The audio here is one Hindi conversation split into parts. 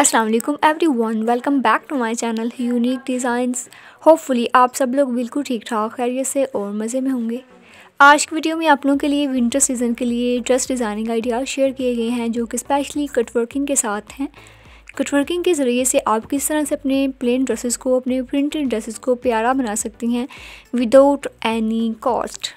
अस्सलाम वालेकुम one welcome back to my channel unique designs hopefully आप सब लोग बिल्कुल ठीक ठाक खैरियत से और मज़े में होंगे आज की वीडियो में आप लोगों के लिए विंटर सीज़न के लिए ड्रेस डिज़ाइनिंग आइडियाज शेयर किए गए हैं जो कि स्पेशली कटवर्किंग के साथ हैं कटवर्किंग के ज़रिए से आप किस तरह से अपने प्लेन ड्रेसेस को अपने प्रिंटेड ड्रेसेस को प्यारा बना सकती हैं विदाउट एनी कॉस्ट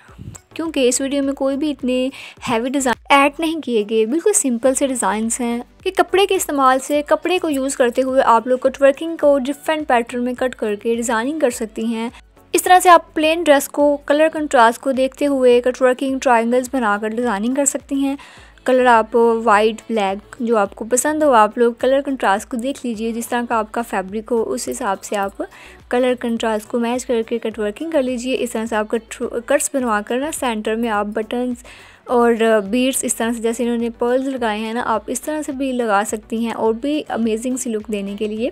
क्योंकि इस वीडियो में कोई भी इतने हैवी डिज़ाइन ऐड नहीं किए गए बिल्कुल सिंपल से डिज़ाइंस हैं कि कपड़े के इस्तेमाल से कपड़े को यूज़ करते हुए आप लोग कटवर्किंग को डिफरेंट पैटर्न में कट करके डिज़ाइनिंग कर सकती हैं इस तरह से आप प्लेन ड्रेस को कलर कंट्रास्ट को देखते हुए कटवर्किंग ट्राइंगल्स बनाकर डिज़ाइनिंग कर सकती हैं कलर आप वाइट ब्लैक जो आपको पसंद हो आप लोग कलर कंट्रास्ट को देख लीजिए जिस तरह का आपका फैब्रिक हो उस हिसाब से आप कलर कंट्रास्ट को मैच करके कट वर्किंग कर लीजिए इस तरह से आप कट कट्स बनवा कर ना सेंटर में आप बटन्स और बीड्स इस तरह से जैसे इन्होंने पर्ल्स लगाए हैं ना आप इस तरह से भी लगा सकती हैं और भी अमेजिंग सी लुक देने के लिए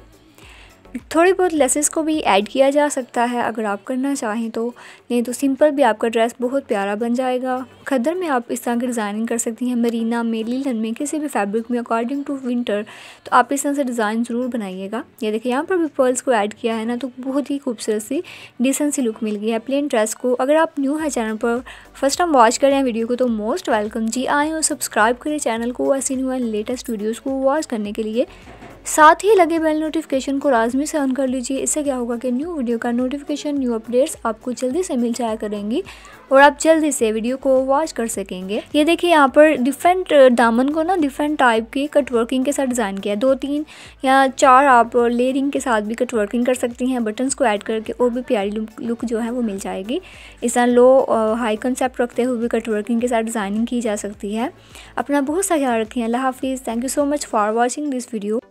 थोड़ी बहुत लेसेस को भी ऐड किया जा सकता है अगर आप करना चाहें तो नहीं तो सिंपल भी आपका ड्रेस बहुत प्यारा बन जाएगा खदर में आप इस तरह की डिज़ाइनिंग कर सकती हैं मरीना में लीलन में किसी भी फैब्रिक में अकॉर्डिंग टू विंटर तो आप इस तरह से डिज़ाइन ज़रूर बनाइएगा ये देखिए यहाँ पर भी पर्ल्स को ऐड किया है ना तो बहुत ही खूबसूरत सी डिसेंट सी लुक मिल गई है प्लेन ड्रेस को अगर आप न्यू है चैनल पर फर्स्ट टाइम वॉच कर रहे हैं वीडियो को तो मोस्ट वेलकम जी आएँ और सब्सक्राइब करें चैनल को ऐसी न्यू एंड लेटेस्ट वीडियोज़ को वॉच करने के लिए साथ ही लगे बेल नोटिफिकेशन को लाजमी से ऑन कर लीजिए इससे क्या होगा कि न्यू वीडियो का नोटिफिकेशन न्यू अपडेट्स आपको जल्दी से मिल जाया करेंगी और आप जल्दी से वीडियो को वॉच कर सकेंगे ये देखिए यहाँ पर डिफरेंट uh, दामन को ना डिफरेंट टाइप की कट वर्किंग के साथ डिज़ाइन किया है दो तीन या चार आप लेयरिंग के साथ भी कट वर्किंग कर सकती हैं बटन्स को ऐड करके और भी प्यारी लुक जो है वो मिल जाएगी इस तरह लो हाई कंसेप्ट रखते हुए भी कट वर्किंग के साथ डिज़ाइनिंग की जा सकती है अपना बहुत सा ख्याल रखें अल्लाह हाफिज़ thank you so much for watching this video